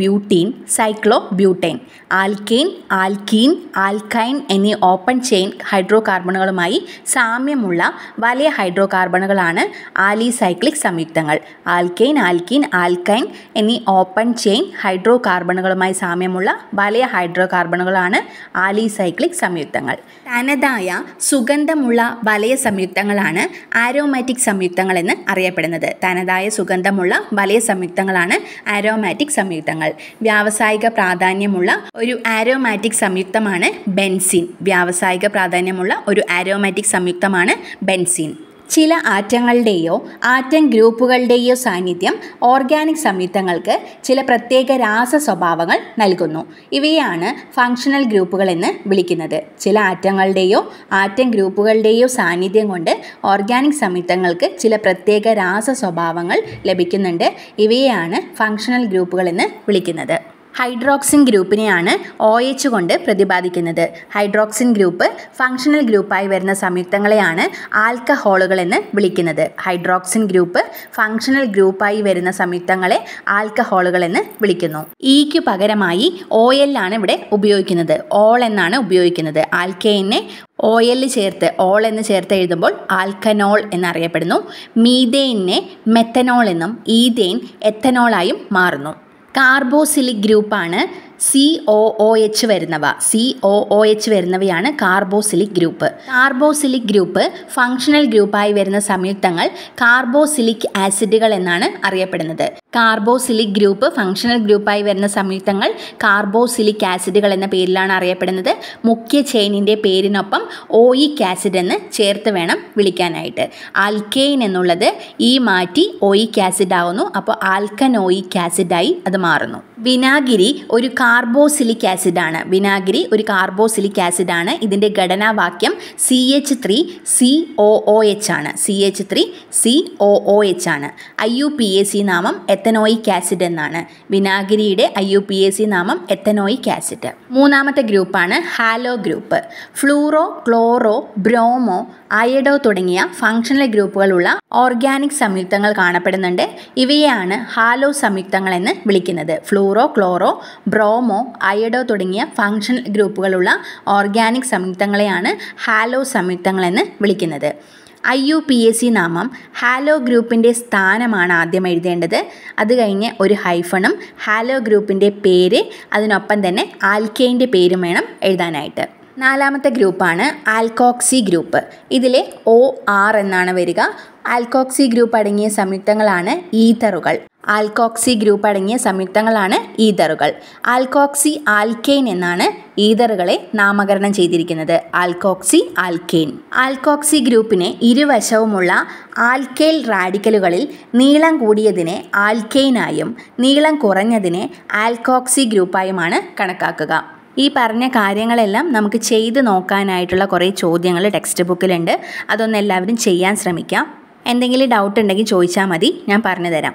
butene cyclobutene butyne alkane alkene alkyne എന്നീ ഓപ്പൺ ചെയിൻ ഹൈഡ്രോ കാർബണുകളുമായി സാമ്യമുള്ള വലിയ ഹൈഡ്രോ കാർബണുകളാണ് ആലി സൈക്ലിക് സംയുക്തങ്ങൾ ആൽക്കെയിൻ ആൽക്കീൻ ആൽക്കൈൻ എന്നീ ഓപ്പൺ ചെയിൻ ഹൈഡ്രോ കാർബണുകളുമായി സാമ്യമുള്ള വലിയ ഹൈഡ്രോ കാർബണുകളാണ് ആലി സൈക്ലിക് സംയുക്തങ്ങൾ തനതായ സുഗന്ധമുള്ള വലയ സംയുക്തങ്ങളാണ് ആരോമാറ്റിക് സംയുക്തങ്ങൾ എന്ന് അറിയപ്പെടുന്നത് അറിയപ്പെടുന്നത് തനതായ സുഗന്ധമുള്ള വലയ സംയുക്തങ്ങളാണ് ആരോമാറ്റിക് സംയുക്തങ്ങൾ വ്യാവസായിക പ്രാധാന്യമുള്ള ഒരു ആരോമാറ്റിക് സംയുക്തമാണ് ബെൻസിൻ വ്യാവസായിക പ്രാധാന്യമുള്ള ഒരു ആരോമാറ്റിക് സംയുക്തമാണ് ബെൻസിൻ ചില ആറ്റങ്ങളുടെയോ ആറ്റം ഗ്രൂപ്പുകളുടെയോ സാന്നിധ്യം ഓർഗാനിക് സംയുക്തങ്ങൾക്ക് ചില പ്രത്യേക രാസ സ്വഭാവങ്ങൾ നൽകുന്നു ഇവയാണ് ഫങ്ഷണൽ ഗ്രൂപ്പുകൾ എന്ന് വിളിക്കുന്നത് ചില ആറ്റങ്ങളുടെയോ ആറ്റം ഗ്രൂപ്പുകളുടെയോ സാന്നിധ്യം കൊണ്ട് ഓർഗാനിക് സംയുക്തങ്ങൾക്ക് ചില പ്രത്യേക രാസ സ്വഭാവങ്ങൾ ലഭിക്കുന്നുണ്ട് ഇവയാണ് ഫങ്ഷണൽ ഗ്രൂപ്പുകൾ എന്ന് വിളിക്കുന്നത് ഹൈഡ്രോക്സിൻ ഗ്രൂപ്പിനെയാണ് ഒ എച്ച് കൊണ്ട് പ്രതിപാദിക്കുന്നത് ഹൈഡ്രോക്സിൻ ഗ്രൂപ്പ് ഫങ്ഷണൽ ഗ്രൂപ്പായി വരുന്ന സംയുക്തങ്ങളെയാണ് ആൽക്കഹോളുകൾ എന്ന് വിളിക്കുന്നത് ഹൈഡ്രോക്സിൻ ഗ്രൂപ്പ് ഫങ്ഷണൽ ഗ്രൂപ്പായി വരുന്ന സംയുക്തങ്ങളെ ആൽക്കഹോളുകൾ എന്ന് വിളിക്കുന്നു ഇക്ക് e പകരമായി ഒ എൽ ആണ് ഇവിടെ ഉപയോഗിക്കുന്നത് ഓൾ എന്നാണ് ഉപയോഗിക്കുന്നത് ആൽക്കേനെ ഒ എൽ ചേർത്ത് ഓൾ എന്ന് ചേർത്ത് എഴുതുമ്പോൾ ആൽക്കനോൾ എന്നറിയപ്പെടുന്നു മീതേനെ മെത്തനോൾ എന്നും ഈതേൻ എത്തനോളായും മാറുന്നു കാർബോസിലിക് ഗ്രൂപ്പാണ് സി ഒ ഒ എച്ച് വരുന്നവ സി ഒ ഒ എച്ച് വരുന്നവയാണ് carboxylic group carboxylic group functional ഗ്രൂപ്പായി വരുന്ന സംയുക്തങ്ങൾ കാർബോസിലിക് ആസിഡുകൾ എന്നാണ് അറിയപ്പെടുന്നത് കാർബോസിലിക് ഗ്രൂപ്പ് ഫങ്ഷണൽ ഗ്രൂപ്പായി വരുന്ന സംയുക്തങ്ങൾ കാർബോസിലിക് ആസിഡുകൾ എന്ന പേരിലാണ് അറിയപ്പെടുന്നത് മുഖ്യ ചെയിനിൻ്റെ പേരിനൊപ്പം ഓയിക് ആസിഡ് e എന്ന് ചേർത്ത് വേണം വിളിക്കാനായിട്ട് ആൽക്കെയിൻ എന്നുള്ളത് ഈ മാറ്റി ഓയിക് ആസിഡ് e ആവുന്നു അപ്പോൾ ആൽക്കനോയിക് e ആസിഡായി അത് മാറുന്നു വിനാഗിരി ഒരു കാർബോസിലിക് ആസിഡാണ് വിനാഗിരി ഒരു കാർബോസിലിക് ആസിഡാണ് ഇതിൻ്റെ ഘടനാവാക്യം C H three C O O H ആണ് C H three C O O H ആണ് I U P A C നാമം എത്തനോയിക് ആസിഡ് എന്നാണ് വിനാഗിരിയുടെ I U P A C നാമം എത്തനോയിക് ആസിഡ് മൂന്നാമത്തെ ഗ്രൂപ്പാണ് halo group fluoro chloro bromo iodo തുടങ്ങിയ functional ഗ്രൂപ്പുകളുള്ള ഓർഗാനിക് സംയുക്തങ്ങൾ കാണപ്പെടുന്നുണ്ട് ഇവയെയാണ് ഹാലോ സംയുക്തങ്ങൾ എന്ന് വിളിക്കുന്നത് ഫ്ലൂറോ ക്ലോറോ ബ്രോമോ അയഡോ തുടങ്ങിയ ഫങ്ഷണൽ ഗ്രൂപ്പുകളുള്ള ഓർഗാനിക് സംയുക്തങ്ങളെയാണ് ഹാലോ സംയുക്തങ്ങൾ എന്ന് വിളിക്കുന്നത് I U P S C നാമം ഹാലോ ഗ്രൂപ്പിൻ്റെ സ്ഥാനമാണ് ആദ്യം എഴുതേണ്ടത് അത് കഴിഞ്ഞ് ഒരു ഹൈഫണും ഹാലോ ഗ്രൂപ്പിൻ്റെ പേര് അതിനൊപ്പം തന്നെ ആൽക്കെയിൻ്റെ പേരും വേണം എഴുതാനായിട്ട് നാലാമത്തെ ഗ്രൂപ്പാണ് ആൽക്കോക്സി ഗ്രൂപ്പ് ഇതിലെ ഒ ആർ എന്നാണ് വരിക ആൽക്കോക്സി ഗ്രൂപ്പ് അടങ്ങിയ സംയുക്തങ്ങളാണ് ഈതറുകൾ ആൽക്കോക്സി ഗ്രൂപ്പ് അടങ്ങിയ സംയുക്തങ്ങളാണ് ഈതറുകൾ ആൽക്കോക്സി ആൽക്കെയിൻ എന്നാണ് ഈതറുകളെ നാമകരണം ചെയ്തിരിക്കുന്നത് ആൽക്കോക്സി ആൽക്കെയിൻ ആൽക്കോക്സി ഗ്രൂപ്പിനെ ഇരുവശവുമുള്ള ആൽക്കെയിൽ റാഡിക്കലുകളിൽ നീളം കൂടിയതിനെ ആൽക്കെയിനായും നീളം കുറഞ്ഞതിനെ ആൽക്കോക്സി ഗ്രൂപ്പായുമാണ് കണക്കാക്കുക ഈ പറഞ്ഞ കാര്യങ്ങളെല്ലാം നമുക്ക് ചെയ്ത് നോക്കാനായിട്ടുള്ള കുറേ ചോദ്യങ്ങൾ ടെക്സ്റ്റ് ബുക്കിലുണ്ട് അതൊന്ന് എല്ലാവരും ചെയ്യാൻ ശ്രമിക്കാം എന്തെങ്കിലും ഡൗട്ട് ഉണ്ടെങ്കിൽ ചോദിച്ചാൽ മതി ഞാൻ പറഞ്ഞു തരാം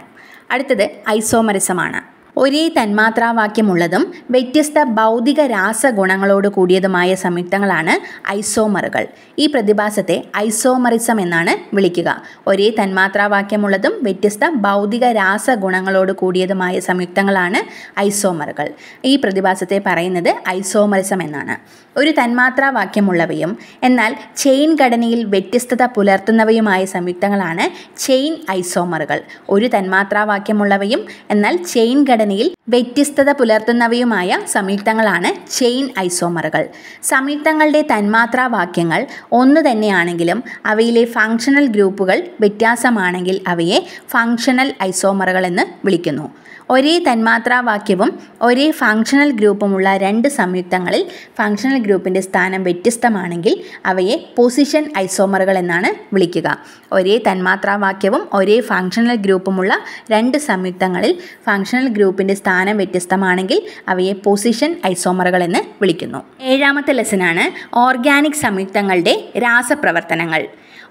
അടുത്തത് ഐസോമരസമാണ് ഒരേ തന്മാത്രാവാക്യമുള്ളതും വ്യത്യസ്ത ഭൗതിക രാസഗുണങ്ങളോട് കൂടിയതുമായ സംയുക്തങ്ങളാണ് ഐസോമറുകൾ ഈ പ്രതിഭാസത്തെ ഐസോമറിസം എന്നാണ് വിളിക്കുക ഒരേ തന്മാത്രാവാക്യമുള്ളതും വ്യത്യസ്ത ഭൗതിക രാസഗുണങ്ങളോട് കൂടിയതുമായ സംയുക്തങ്ങളാണ് ഐസോമറുകൾ ഈ പ്രതിഭാസത്തെ പറയുന്നത് ഐസോമറിസം എന്നാണ് ഒരു തന്മാത്രാവാക്യമുള്ളവയും എന്നാൽ ചെയിൻ ഘടനയിൽ വ്യത്യസ്തത പുലർത്തുന്നവയുമായ സംയുക്തങ്ങളാണ് ചെയിൻ ഐസോമറുകൾ ഒരു തന്മാത്രാവാക്യമുള്ളവയും എന്നാൽ ചെയിൻ ഘടനയിൽ വ്യത്യസ്തത പുലർത്തുന്നവയുമായ സംയുക്തങ്ങളാണ് ചെയിൻ ഐസോമറുകൾ സംയുക്തങ്ങളുടെ തന്മാത്രാവാക്യങ്ങൾ ഒന്നു തന്നെയാണെങ്കിലും അവയിലെ ഫങ്ഷണൽ ഗ്രൂപ്പുകൾ വ്യത്യാസമാണെങ്കിൽ അവയെ ഫങ്ഷണൽ ഐസോമറുകൾ എന്ന് വിളിക്കുന്നു ഒരേ തന്മാത്രാവാക്യവും ഒരേ ഫങ്ഷണൽ ഗ്രൂപ്പുമുള്ള രണ്ട് സംയുക്തങ്ങളിൽ ഫങ്ഷണൽ ഗ്രൂപ്പിൻ്റെ സ്ഥാനം വ്യത്യസ്തമാണെങ്കിൽ അവയെ പൊസിഷൻ ഐസോമറുകൾ എന്നാണ് വിളിക്കുക ഒരേ തന്മാത്രാവാക്യവും ഒരേ ഫങ്ഷണൽ ഗ്രൂപ്പുമുള്ള രണ്ട് സംയുക്തങ്ങളിൽ ഫങ്ഷണൽ ഗ്രൂപ്പിൻ്റെ സ്ഥാനം സ്ഥാനം വ്യത്യസ്തമാണെങ്കിൽ അവയെ പൊസിഷൻ ഐസോമറുകൾ എന്ന് വിളിക്കുന്നു ഏഴാമത്തെ ലെസനാണ് ഓർഗാനിക് സംയുക്തങ്ങളുടെ രാസപ്രവർത്തനങ്ങൾ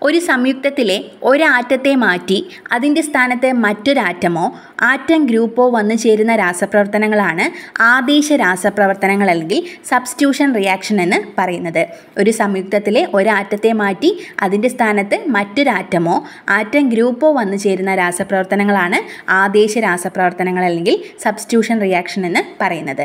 ഒരു സംയുക്തത്തിലെ ഒരാറ്റത്തെ മാറ്റി അതിൻ്റെ സ്ഥാനത്ത് മറ്റൊരാറ്റമോ ആറ്റം ഗ്രൂപ്പോ വന്നു ചേരുന്ന രാസപ്രവർത്തനങ്ങളാണ് ആദേശ രാസപ്രവർത്തനങ്ങൾ അല്ലെങ്കിൽ സബ്സ്റ്റിറ്റ്യൂഷൻ റിയാക്ഷൻ എന്ന് പറയുന്നത് ഒരു സംയുക്തത്തിലെ ഒരാറ്റത്തെ മാറ്റി അതിൻ്റെ സ്ഥാനത്ത് മറ്റൊരാറ്റമോ ആറ്റം ഗ്രൂപ്പോ വന്നു ചേരുന്ന രാസപ്രവർത്തനങ്ങളാണ് ആദേശ രാസപ്രവർത്തനങ്ങൾ അല്ലെങ്കിൽ സബ്സ്റ്റിറ്റ്യൂഷൻ റിയാക്ഷൻ എന്ന് പറയുന്നത്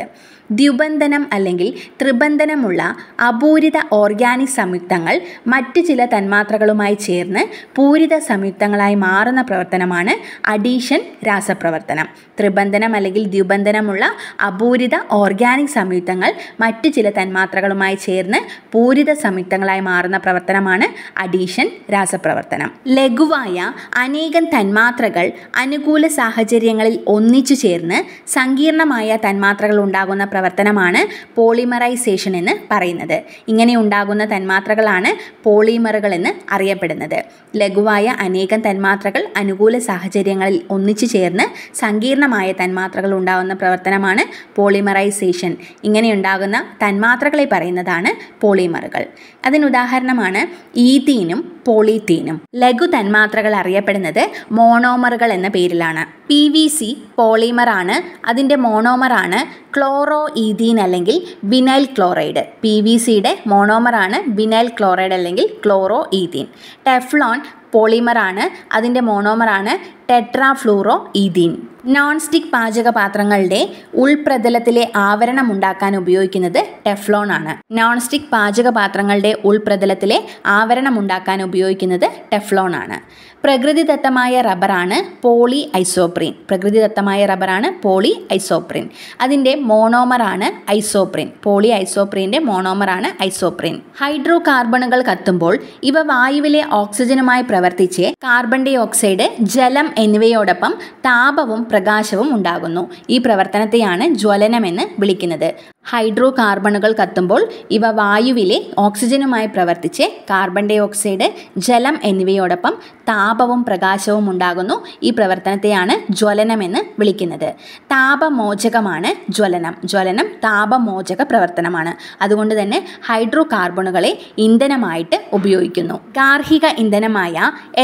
ദ്വിബന്ധനം അല്ലെങ്കിൽ ത്രിബന്ധനമുള്ള അപൂരിത ഓർഗാനിക് സംയുക്തങ്ങൾ മറ്റ് ചില തന്മാത്രകളുമായി ചേർന്ന് പൂരിത സംയുക്തങ്ങളായി മാറുന്ന പ്രവർത്തനമാണ് അഡീഷൻ രാസപ്രവർത്തനം ത്രിബന്ധനം അല്ലെങ്കിൽ ദ്വിബന്ധനമുള്ള അപൂരിത ഓർഗാനിക് സംയുക്തങ്ങൾ മറ്റ് ചില തന്മാത്രകളുമായി ചേർന്ന് പൂരിത സംയുക്തങ്ങളായി മാറുന്ന പ്രവർത്തനമാണ് അഡീഷൻ രാസപ്രവർത്തനം ലഘുവായ അനേകം തന്മാത്രകൾ അനുകൂല സാഹചര്യങ്ങളിൽ ഒന്നിച്ചു ചേർന്ന് സങ്കീർണമായ തന്മാത്രകൾ ഉണ്ടാകുന്ന പ്രവർത്തനമാണ് പോളിമറൈസേഷൻ എന്ന് പറയുന്നത് ഇങ്ങനെ ഉണ്ടാകുന്ന തന്മാത്രകളാണ് പോളിമറുകൾ എന്ന് അറിയപ്പെടുന്നത് ലഘുവായ അനേകം തന്മാത്രകൾ അനുകൂല സാഹചര്യങ്ങളിൽ ഒന്നിച്ചു ചേർന്ന് സങ്കീർണമായ തന്മാത്രകൾ ഉണ്ടാകുന്ന പ്രവർത്തനമാണ് പോളിമറൈസേഷൻ ഇങ്ങനെ ഉണ്ടാകുന്ന തന്മാത്രകളെ പറയുന്നതാണ് പോളിമറുകൾ അതിനുദാഹരണമാണ് ഈതീനും പോളിത്തീനും ലഘു തന്മാത്രകൾ അറിയപ്പെടുന്നത് മോണോമറുകൾ എന്ന പേരിലാണ് പി വി സി പോളിമറാണ് അതിൻ്റെ മോണോമറാണ് ക്ലോറോ ഈതീൻ അല്ലെങ്കിൽ വിനൈൽ ക്ലോറൈഡ് പി വി സിയുടെ മോണോമറാണ് വിനൈൽ ക്ലോറൈഡ് അല്ലെങ്കിൽ ക്ലോറോ ഈതീൻ ടെഫ്ലോൺ പോളിമറാണ് അതിൻ്റെ മോണോമറാണ് ടെട്രാഫ്ലൂറോ ഈഥീൻ നോൺ സ്റ്റിക് പാചകപാത്രങ്ങളുടെ ഉൾപ്രതലത്തിലെ ആവരണം ഉണ്ടാക്കാൻ ഉപയോഗിക്കുന്നത് ടെഫ്ലോൺ ആണ് നോൺ സ്റ്റിക് പാചകപാത്രങ്ങളുടെ ഉൾപ്രതലത്തിലെ ആവരണം ഉണ്ടാക്കാൻ ഉപയോഗിക്കുന്നത് ടെഫ്ലോൺ ആണ് പ്രകൃതിദത്തമായ റബ്ബറാണ് പോളി ഐസോപ്രിൻ പ്രകൃതിദത്തമായ റബ്ബറാണ് പോളി ഐസോപ്രിൻ അതിൻ്റെ മോണോമറാണ് ഐസോപ്രിൻ പോളി ഐസോപ്രിൻ്റെ മോണോമറാണ് ഐസോപ്രിൻ ഹൈഡ്രോ കാർബണുകൾ കത്തുമ്പോൾ ഇവ വായുവിലെ ഓക്സിജനുമായി പ്രവർത്തിച്ച് കാർബൺ ഡൈ ഓക്സൈഡ് ജലം എന്നിവയോടൊപ്പം താപവും പ്രകാശവും ഉണ്ടാകുന്നു ഈ പ്രവർത്തനത്തെയാണ് ജ്വലനമെന്ന് വിളിക്കുന്നത് ഹൈഡ്രോ കാർബണുകൾ കത്തുമ്പോൾ ഇവ വായുവിലെ ഓക്സിജനുമായി പ്രവർത്തിച്ച് കാർബൺ ഡൈ ഓക്സൈഡ് ജലം എന്നിവയോടൊപ്പം താപവും പ്രകാശവും ഉണ്ടാകുന്നു ഈ പ്രവർത്തനത്തെയാണ് ജ്വലനമെന്ന് വിളിക്കുന്നത് താപമോചകമാണ് ജ്വലനം ജ്വലനം താപമോചക പ്രവർത്തനമാണ് അതുകൊണ്ട് തന്നെ ഹൈഡ്രോ കാർബണുകളെ ഇന്ധനമായിട്ട് ഉപയോഗിക്കുന്നു ഗാർഹിക ഇന്ധനമായ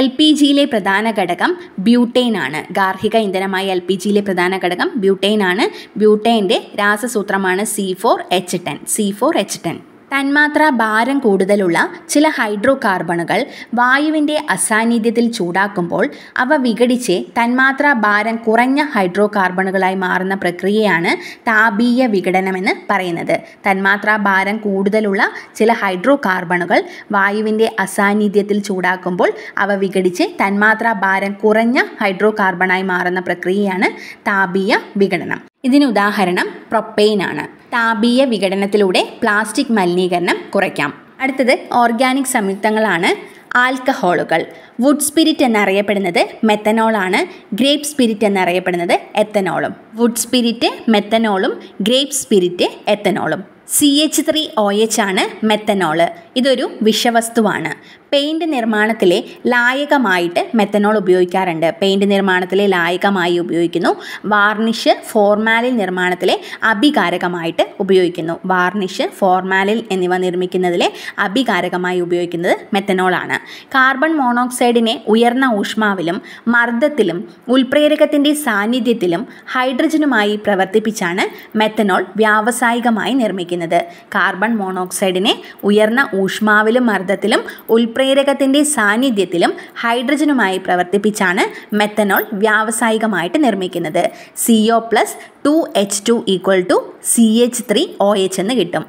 എൽ പി ജിയിലെ പ്രധാന ഘടകം ബ്യൂട്ടെയിൻ ആണ് ഗാർഹിക ഇന്ധനമായ എൽ പി ജിയിലെ പ്രധാന ഘടകം ബ്യൂട്ടെയിൻ ആണ് ബ്യൂട്ടെയിൻ്റെ രാസസൂത്രമാണ് C four H ten C four H ten തന്മാത്ര ഭാരം കൂടുതലുള്ള ചില ഹൈഡ്രോ കാർബണുകൾ വായുവിൻ്റെ അസാന്നിധ്യത്തിൽ ചൂടാക്കുമ്പോൾ അവ വിഘടിച്ച് തന്മാത്ര ഭാരം കുറഞ്ഞ ഹൈഡ്രോ കാർബണുകളായി മാറുന്ന പ്രക്രിയയാണ് താപീയ വിഘടനമെന്ന് പറയുന്നത് തന്മാത്ര ഭാരം കൂടുതലുള്ള ചില ഹൈഡ്രോ കാർബണുകൾ വായുവിൻ്റെ അസാന്നിധ്യത്തിൽ ചൂടാക്കുമ്പോൾ അവ വിഘടിച്ച് തന്മാത്ര ഭാരം കുറഞ്ഞ ഹൈഡ്രോ കാർബണായി മാറുന്ന പ്രക്രിയയാണ് താപീയ വിഘടനം ഇതിന് ഉദാഹരണം പ്രൊപ്പെയിൻ ആണ് താപീയ വിഘടനത്തിലൂടെ പ്ലാസ്റ്റിക് മലിനീകരണം കുറയ്ക്കാം അടുത്തത് ഓർഗാനിക് സംയുക്തങ്ങളാണ് ആൽക്കഹോളുകൾ വുഡ് സ്പിരിറ്റ് എന്നറിയപ്പെടുന്നത് മെത്തനോളാണ് ഗ്രേപ്പ് സ്പിരിറ്റ് എന്നറിയപ്പെടുന്നത് എത്തനോളും വുഡ് സ്പിരിറ്റ് മെത്തനോളും ഗ്രേപ്പ് സ്പിരിറ്റ് എത്തനോളും C H three O H ആണ് മെത്തനോള് ഇതൊരു വിഷവസ്തുവാണ് പെയിൻറ് നിർമ്മാണത്തിലെ ലായകമായിട്ട് മെത്തനോൾ ഉപയോഗിക്കാറുണ്ട് പെയിൻറ് നിർമ്മാണത്തിലെ ലായകമായി ഉപയോഗിക്കുന്നു വാർണിഷ് ഫോർമാലിൻ നിർമ്മാണത്തിലെ അഭികാരകമായിട്ട് ഉപയോഗിക്കുന്നു വാർണിഷ് ഫോർമാലിൻ എന്നിവ നിർമ്മിക്കുന്നതിലെ അഭികാരകമായി ഉപയോഗിക്കുന്നത് മെത്തനോളാണ് കാർബൺ മോണോക്സൈഡിനെ ഉയർന്ന ഊഷ്മാവിലും മർദ്ദത്തിലും ഉൽപ്രേരകത്തിൻ്റെ സാന്നിധ്യത്തിലും ഹൈഡ്രജനുമായി പ്രവർത്തിപ്പിച്ചാണ് മെത്തനോൾ വ്യാവസായികമായി നിർമ്മിക്കുന്നത് കാർബൺ മോണോക്സൈഡിനെ ഉയർന്ന ഊഷ്മാവിലും മർദ്ദത്തിലും പ്രേരകത്തിന്റെ സാന്നിധ്യത്തിലും ഹൈഡ്രജനുമായി പ്രവർത്തിപ്പിച്ചാണ് മെത്തനോൾ വ്യാവസായികമായിട്ട് നിർമ്മിക്കുന്നത് C O plus two H two equal to C H three O H എന്ന് കിട്ടും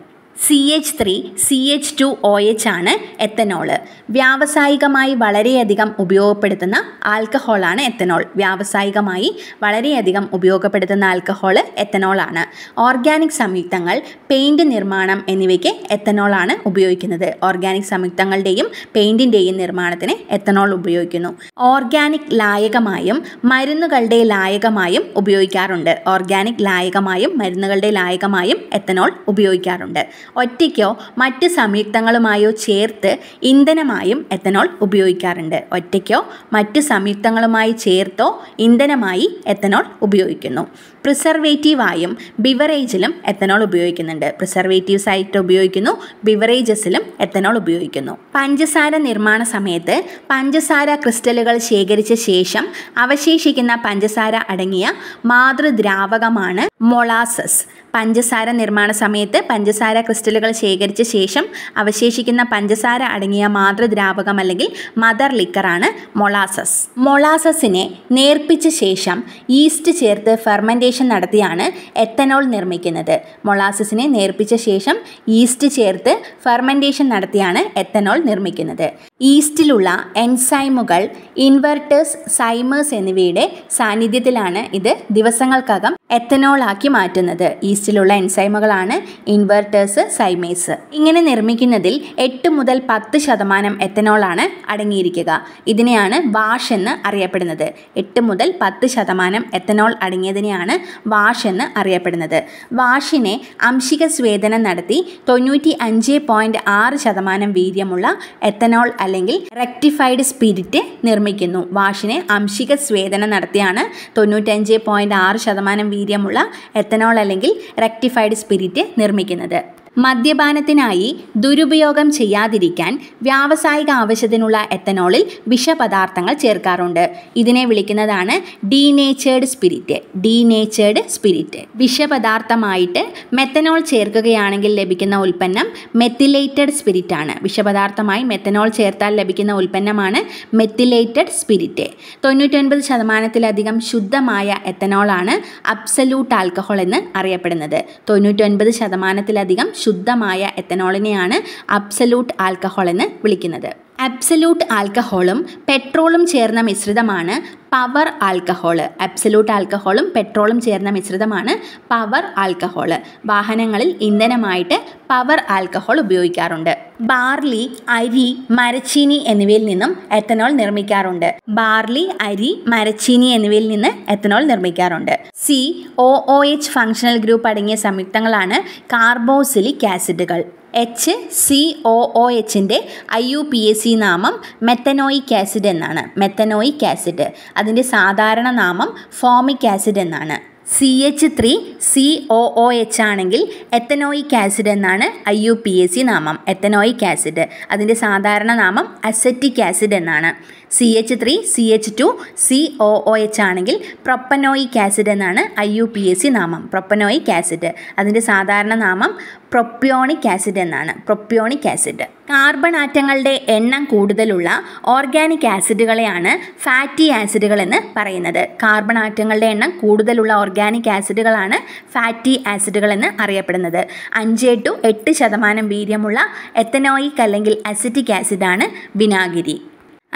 C H three C H two O H ആണ് എത്തനോൾ വ്യാവസായികമായി വളരെയധികം ഉപയോഗപ്പെടുത്തുന്ന ആൽക്കഹോളാണ് എത്തനോൾ വ്യാവസായികമായി വളരെയധികം ഉപയോഗപ്പെടുത്തുന്ന ആൽക്കഹോൾ എത്തനോളാണ് ഓർഗാനിക് സംയുക്തങ്ങൾ പെയിൻറ് നിർമ്മാണം എന്നിവയ്ക്ക് എത്തനോളാണ് ഉപയോഗിക്കുന്നത് ഓർഗാനിക് സംയുക്തങ്ങളുടെയും പെയിൻറ്റിൻ്റെയും നിർമ്മാണത്തിന് എത്തനോൾ ഉപയോഗിക്കുന്നു ഓർഗാനിക് ലായകമായും മരുന്നുകളുടെ ലായകമായും ഉപയോഗിക്കാറുണ്ട് ഓർഗാനിക് ലായകമായും മരുന്നുകളുടെ ലായകമായും എത്തനോൾ ഉപയോഗിക്കാറുണ്ട് ഒറ്റയ്ക്കോ മറ്റ് സംയുക്തങ്ങളുമായോ ചേർത്ത് ഇന്ധനമായും എത്തനോൾ ഉപയോഗിക്കാറുണ്ട് ഒറ്റയ്ക്കോ മറ്റ് സംയുക്തങ്ങളുമായി ചേർത്തോ ഇന്ധനമായി എത്തനോൾ ഉപയോഗിക്കുന്നു പ്രിസർവേറ്റീവായും ബിവറേജിലും എത്തനോൾ ഉപയോഗിക്കുന്നുണ്ട് പ്രിസർവേറ്റീവ്സ് ആയിട്ട് ഉപയോഗിക്കുന്നു ബിവറേജസിലും എത്തനോൾ ഉപയോഗിക്കുന്നു പഞ്ചസാര നിർമ്മാണ സമയത്ത് പഞ്ചസാര ക്രിസ്റ്റലുകൾ ശേഖരിച്ച ശേഷം അവശേഷിക്കുന്ന പഞ്ചസാര അടങ്ങിയ മാതൃദ്രാവകമാണ് മൊളാസസ് പഞ്ചസാര നിർമ്മാണ സമയത്ത് പഞ്ചസാര ക്രിസ്റ്റലുകൾ ശേഖരിച്ച ശേഷം അവശേഷിക്കുന്ന പഞ്ചസാര അടങ്ങിയ മാതൃദ്രാവകം അല്ലെങ്കിൽ മദർ ലിക്കറാണ് മൊളാസസ് മൊളാസസിനെ നേർപ്പിച്ച ശേഷം ഈസ്റ്റ് ചേർത്ത് ഫെർമെൻറ്റേഷൻ നടത്തിയാണ് എത്തനോൾ നിർമ്മിക്കുന്നത് മൊളാസസിനെ നേർപ്പിച്ച ശേഷം ഈസ്റ്റ് ചേർത്ത് ഫെർമെൻറ്റേഷൻ നടത്തിയാണ് എത്തനോൾ നിർമ്മിക്കുന്നത് ഈസ്റ്റിലുള്ള എൻസൈമുകൾ ഇൻവെർട്ടേഴ്സ് സൈമേഴ്സ് എന്നിവയുടെ സാന്നിധ്യത്തിലാണ് ഇത് ദിവസങ്ങൾക്കകം എത്തനോളാക്കി മാറ്റുന്നത് ഈ യീസ്റ്റിലുള്ള എൻസൈമുകളാണ് ഇൻവെർട്ടേഴ്സ് സൈമേസ് ഇങ്ങനെ നിർമ്മിക്കുന്നതിൽ എട്ട് മുതൽ പത്ത് ശതമാനം എത്തനോളാണ് അടങ്ങിയിരിക്കുക ഇതിനെയാണ് വാഷ് എന്ന് അറിയപ്പെടുന്നത് എട്ട് മുതൽ പത്ത് ശതമാനം എത്തനോൾ അടങ്ങിയതിനെയാണ് വാഷ് എന്ന് അറിയപ്പെടുന്നത് വാഷിനെ അംശിക സ്വേദനം നടത്തി തൊണ്ണൂറ്റി അഞ്ച് പോയിൻറ്റ് ആറ് ശതമാനം വീര്യമുള്ള എത്തനോൾ അല്ലെങ്കിൽ റെക്ടിഫൈഡ് സ്പിരിറ്റ് നിർമ്മിക്കുന്നു വാഷിനെ അംശിക സ്വേദനം നടത്തിയാണ് തൊണ്ണൂറ്റഞ്ച് പോയിൻറ്റ് ആറ് ശതമാനം വീര്യമുള്ള എത്തനോൾ അല്ലെങ്കിൽ റെക്ടിഫൈഡ് സ്പിരിറ്റ് നിർമ്മിക്കുന്നത് മദ്യപാനത്തിനായി ദുരുപയോഗം ചെയ്യാതിരിക്കാൻ വ്യാവസായിക ആവശ്യത്തിനുള്ള എത്തനോളിൽ വിഷപദാർത്ഥങ്ങൾ ചേർക്കാറുണ്ട് ഇതിനെ വിളിക്കുന്നതാണ് ഡീനേച്ചേർഡ് സ്പിരിറ്റ് ഡീനേച്ചേർഡ് സ്പിരിറ്റ് വിഷപദാർത്ഥമായിട്ട് മെത്തനോൾ ചേർക്കുകയാണെങ്കിൽ ലഭിക്കുന്ന ഉൽപ്പന്നം മെത്തിലേറ്റഡ് സ്പിരിറ്റ് ആണ് വിഷപദാർത്ഥമായി മെത്തനോൾ ചേർത്താൽ ലഭിക്കുന്ന ഉൽപ്പന്നമാണ് മെത്തിലേറ്റഡ് സ്പിരിറ്റ് തൊണ്ണൂറ്റൊൻപത് ശതമാനത്തിലധികം ശുദ്ധമായ എത്തനോളാണ് അബ്സല്യൂട്ട് ആൽക്കഹോൾ എന്ന് അറിയപ്പെടുന്നത് തൊണ്ണൂറ്റൊൻപത് ശതമാനത്തിലധികം ശുദ്ധമായ എത്തനോളിനെയാണ് അബ്സല്യൂട്ട് ആൽക്കഹോൾ എന്ന് വിളിക്കുന്നത് അബ്സലൂട്ട് ആൽക്കഹോളും പെട്രോളും ചേർന്ന മിശ്രിതമാണ് പവർ ആൽക്കഹോൾ അബ്സലൂട്ട് ആൽക്കഹോളും പെട്രോളും ചേർന്ന മിശ്രിതമാണ് പവർ ആൽക്കഹോൾ വാഹനങ്ങളിൽ ഇന്ധനമായിട്ട് പവർ ആൽക്കഹോൾ ഉപയോഗിക്കാറുണ്ട് ബാർലി അരി മരച്ചീനി എന്നിവയിൽ നിന്നും എത്തനോൾ നിർമ്മിക്കാറുണ്ട് ബാർലി അരി മരച്ചീനി എന്നിവയിൽ നിന്ന് എത്തനോൾ നിർമ്മിക്കാറുണ്ട് C O O H functional group അടങ്ങിയ സംയുക്തങ്ങളാണ് കാർബോസിലിക് ആസിഡുകൾ എച്ച് സി ഒ ഒ എച്ചിൻ്റെ I U P S C നാമം മെത്തനോയിക് ആസിഡ് എന്നാണ് മെത്തനോയിക് ആസിഡ് അതിൻ്റെ സാധാരണ നാമം ഫോമിക് ആസിഡ് എന്നാണ് C H three C O O H ആണെങ്കിൽ എത്തനോയിക് ആസിഡ് എന്നാണ് I U P S C നാമം എത്തനോയിക് ആസിഡ് അതിൻ്റെ സാധാരണ നാമം അസറ്റിക് ആസിഡ് എന്നാണ് C H three C H two C O O H ആണെങ്കിൽ പ്രൊപ്പനോയിക് ആസിഡ് എന്നാണ് I U P S C നാമം പ്രൊപ്പനോയിക് ആസിഡ് അതിൻ്റെ സാധാരണ നാമം പ്രൊപ്യോണിക് ആസിഡ് എന്നാണ് പ്രൊപ്യോണിക് ആസിഡ് കാർബൺ ആറ്റങ്ങളുടെ എണ്ണം കൂടുതലുള്ള ഓർഗാനിക് ആസിഡുകളെയാണ് ഫാറ്റി ആസിഡുകൾ എന്ന് പറയുന്നത് കാർബൺ ആറ്റങ്ങളുടെ എണ്ണം കൂടുതലുള്ള ഓർഗാനിക് ആസിഡുകളാണ് ഫാറ്റി ആസിഡുകൾ എന്ന് അറിയപ്പെടുന്നത് അഞ്ച് ടു എട്ട് ശതമാനം വീര്യമുള്ള എത്തനോയിക് അല്ലെങ്കിൽ അസിറ്റിക് ആസിഡാണ് വിനാഗിരി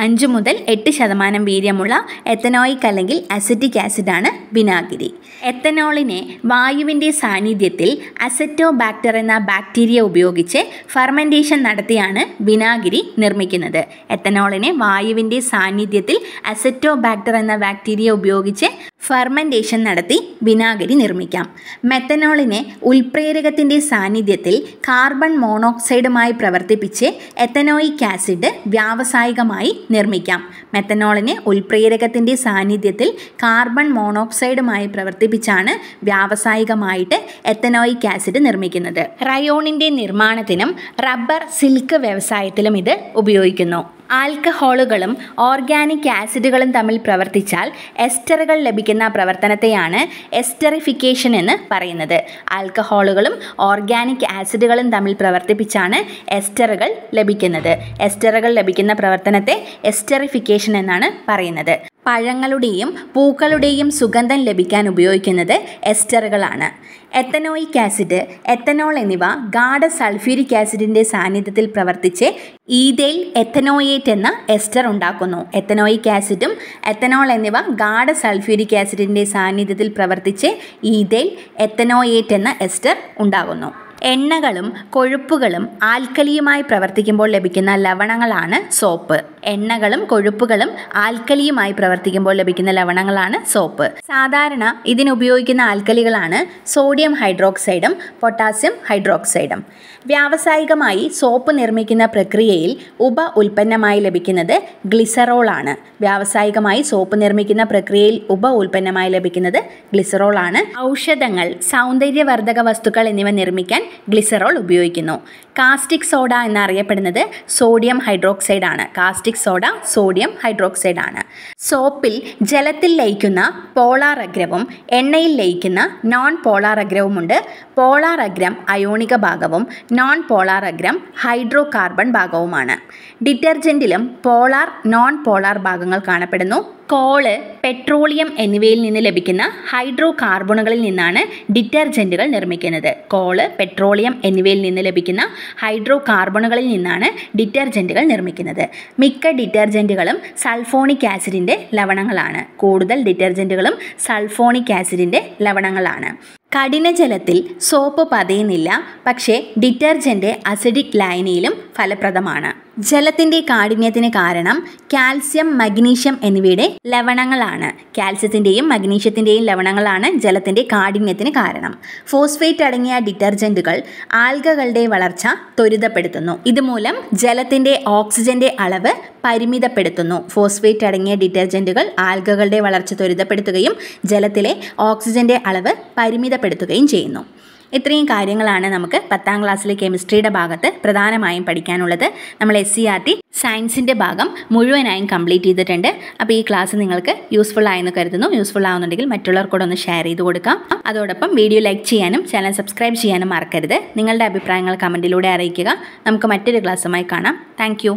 അഞ്ച് മുതൽ എട്ട് ശതമാനം വീര്യമുള്ള എത്തനോയിക് അല്ലെങ്കിൽ അസറ്റിക് ആസിഡാണ് വിനാഗിരി എത്തനോളിനെ വായുവിൻ്റെ സാന്നിധ്യത്തിൽ അസറ്റോബാക്ടർ എന്ന ബാക്ടീരിയ ഉപയോഗിച്ച് ഫെർമെൻറ്റേഷൻ നടത്തിയാണ് വിനാഗിരി നിർമ്മിക്കുന്നത് എത്തനോളിനെ വായുവിൻ്റെ സാന്നിധ്യത്തിൽ അസറ്റോബാക്ടർ എന്ന ബാക്ടീരിയ ഉപയോഗിച്ച് ഫെർമെൻറ്റേഷൻ നടത്തി വിനാഗിരി നിർമ്മിക്കാം മെത്തനോളിനെ ഉൽപ്രേരകത്തിൻ്റെ സാന്നിധ്യത്തിൽ കാർബൺ മോണോക്സൈഡുമായി പ്രവർത്തിപ്പിച്ച് എത്തനോയിക് ആസിഡ് വ്യാവസായികമായി നിർമ്മിക്കാം മെത്തനോളിനെ ഉൽപ്രേരകത്തിൻ്റെ സാന്നിധ്യത്തിൽ കാർബൺ മോണോക്സൈഡുമായി പ്രവർത്തിപ്പിച്ചാണ് വ്യാവസായികമായിട്ട് എത്തനോയിക് ആസിഡ് നിർമ്മിക്കുന്നത് റയോണിൻ്റെ നിർമ്മാണത്തിനും റബ്ബർ സിൽക്ക് വ്യവസായത്തിലും ഇത് ഉപയോഗിക്കുന്നു ആൽക്കഹോളുകളും ഓർഗാനിക് ആസിഡുകളും തമ്മിൽ പ്രവർത്തിച്ചാൽ എസ്റ്ററുകൾ ലഭിക്കുന്ന പ്രവർത്തനത്തെയാണ് എസ്റ്ററിഫിക്കേഷൻ എന്ന് പറയുന്നത് ആൽക്കഹോളുകളും ഓർഗാനിക് ആസിഡുകളും തമ്മിൽ പ്രവർത്തിപ്പിച്ചാണ് എസ്റ്ററുകൾ ലഭിക്കുന്നത് എസ്റ്ററുകൾ ലഭിക്കുന്ന പ്രവർത്തനത്തെ എസ്റ്ററിഫിക്കേഷൻ എന്നാണ് പറയുന്നത് പഴങ്ങളുടെയും പൂക്കളുടെയും സുഗന്ധം ലഭിക്കാൻ ഉപയോഗിക്കുന്നത് എസ്റ്ററുകളാണ് എത്തനോയിക് ആസിഡ് എത്തനോൾ എന്നിവ ഗാഢ സൾഫ്യൂരിക് ആസിഡിൻ്റെ സാന്നിധ്യത്തിൽ പ്രവർത്തിച്ച് ഈതയിൽ എത്തനോയേറ്റ് എന്ന എസ്റ്റർ ഉണ്ടാക്കുന്നു എത്തനോയിക് ആസിഡും എത്തനോൾ എന്നിവ ഗാഢ സൾഫ്യൂരിക് ആസിഡിൻ്റെ സാന്നിധ്യത്തിൽ പ്രവർത്തിച്ച് ഈതയിൽ എത്തനോയേറ്റ് എന്ന എസ്റ്റർ ഉണ്ടാകുന്നു എണ്ണകളും കൊഴുപ്പുകളും ആൽക്കലിയുമായി പ്രവർത്തിക്കുമ്പോൾ ലഭിക്കുന്ന ലവണങ്ങളാണ് സോപ്പ് എണ്ണകളും കൊഴുപ്പുകളും ആൽക്കലിയുമായി പ്രവർത്തിക്കുമ്പോൾ ലഭിക്കുന്ന ലവണങ്ങളാണ് സോപ്പ് സാധാരണ ഇതിന് ഉപയോഗിക്കുന്ന ആൽക്കലികളാണ് സോഡിയം ഹൈഡ്രോക്സൈഡും പൊട്ടാസ്യം ഹൈഡ്രോക്സൈഡും വ്യാവസായികമായി സോപ്പ് നിർമ്മിക്കുന്ന പ്രക്രിയയിൽ ഉപ ഉൽപ്പന്നമായി ലഭിക്കുന്നത് ഗ്ലിസറോളാണ് വ്യാവസായികമായി സോപ്പ് നിർമ്മിക്കുന്ന പ്രക്രിയയിൽ ഉപ ഉൽപ്പന്നമായി ലഭിക്കുന്നത് ഗ്ലിസറോളാണ് ഔഷധങ്ങൾ സൗന്ദര്യവർദ്ധക വസ്തുക്കൾ എന്നിവ നിർമ്മിക്കാൻ ഗ്ലിസറോൾ ഉപയോഗിക്കുന്നു കാസ്റ്റിക് സോഡ എന്നറിയപ്പെടുന്നത് സോഡിയം ഹൈഡ്രോക്സൈഡ് ആണ് കാസ്റ്റിക് സോഡ സോഡിയം ഹൈഡ്രോക്സൈഡ് ആണ് സോപ്പിൽ ജലത്തിൽ ലയിക്കുന്ന പോളാർ അഗ്രവും എണ്ണയിൽ ലയിക്കുന്ന നോൺ പോളാർ അഗ്രവുമുണ്ട് പോളാർ അഗ്രം അയോണിക ഭാഗവും നോൺ പോളാർ അഗ്രം ഹൈഡ്രോ കാർബൺ ഭാഗവുമാണ് ഡിറ്റർജൻറ്റിലും പോളാർ നോൺ പോളാർ ഭാഗങ്ങൾ കാണപ്പെടുന്നു കോള് പെട്രോളിയം എന്നിവയിൽ നിന്ന് ലഭിക്കുന്ന ഹൈഡ്രോ കാർബണുകളിൽ നിന്നാണ് ഡിറ്റർജൻറ്റുകൾ നിർമ്മിക്കുന്നത് കോള് പെട്രോളിയം എന്നിവയിൽ നിന്ന് ലഭിക്കുന്ന ഹൈഡ്രോ കാർബണുകളിൽ നിന്നാണ് ഡിറ്റർജൻറ്റുകൾ നിർമ്മിക്കുന്നത് മിക്ക ഡിറ്റർജൻറ്റുകളും സൾഫോണിക് ആസിഡിൻ്റെ ലവണങ്ങളാണ് കൂടുതൽ ഡിറ്റർജൻറ്റുകളും സൾഫോണിക് ആസിഡിൻ്റെ ലവണങ്ങളാണ് കഠിനജലത്തിൽ സോപ്പ് പതയുന്നില്ല പക്ഷേ ഡിറ്റർജൻറ്റ് അസിഡിക് ലൈനിയിലും ഫലപ്രദമാണ് ജലത്തിൻ്റെ കാഠിന്യത്തിന് കാരണം കാൽസ്യം മഗ്നീഷ്യം എന്നിവയുടെ ലവണങ്ങളാണ് കാൽസ്യത്തിൻ്റെയും മഗ്നീഷ്യത്തിൻ്റെയും ലവണങ്ങളാണ് ജലത്തിൻ്റെ കാഠിന്യത്തിന് കാരണം ഫോസ്ഫേറ്റ് അടങ്ങിയ ഡിറ്റർജൻറ്റുകൾ ആൽഗകളുടെ വളർച്ച ത്വരിതപ്പെടുത്തുന്നു ഇതുമൂലം ജലത്തിൻ്റെ ഓക്സിജൻ്റെ അളവ് പരിമിതപ്പെടുത്തുന്നു ഫോസ്ഫേറ്റ് അടങ്ങിയ ഡിറ്റർജൻറ്റുകൾ ആൽഗകളുടെ വളർച്ച ത്വരിതപ്പെടുത്തുകയും ജലത്തിലെ ഓക്സിജൻ്റെ അളവ് പരിമിതപ്പെടുത്തുകയും ചെയ്യുന്നു ഇത്രയും കാര്യങ്ങളാണ് നമുക്ക് പത്താം ക്ലാസ്സിലെ കെമിസ്ട്രിയുടെ ഭാഗത്ത് പ്രധാനമായും പഠിക്കാനുള്ളത് നമ്മൾ എസ് സി ആർ ടി സയൻസിൻ്റെ ഭാഗം മുഴുവനായും കംപ്ലീറ്റ് ചെയ്തിട്ടുണ്ട് അപ്പോൾ ഈ ക്ലാസ് നിങ്ങൾക്ക് യൂസ്ഫുൾ ആയെന്ന് കരുതുന്നു യൂസ്ഫുൾ ആവുന്നുണ്ടെങ്കിൽ മറ്റുള്ളവർക്കൂടെ ഒന്ന് ഷെയർ ചെയ്ത് കൊടുക്കാം അതോടൊപ്പം വീഡിയോ ലൈക്ക് ചെയ്യാനും ചാനൽ സബ്സ്ക്രൈബ് ചെയ്യാനും മറക്കരുത് നിങ്ങളുടെ അഭിപ്രായങ്ങൾ കമൻറ്റിലൂടെ അറിയിക്കുക നമുക്ക് മറ്റൊരു ക്ലാസ്സുമായി കാണാം താങ്ക്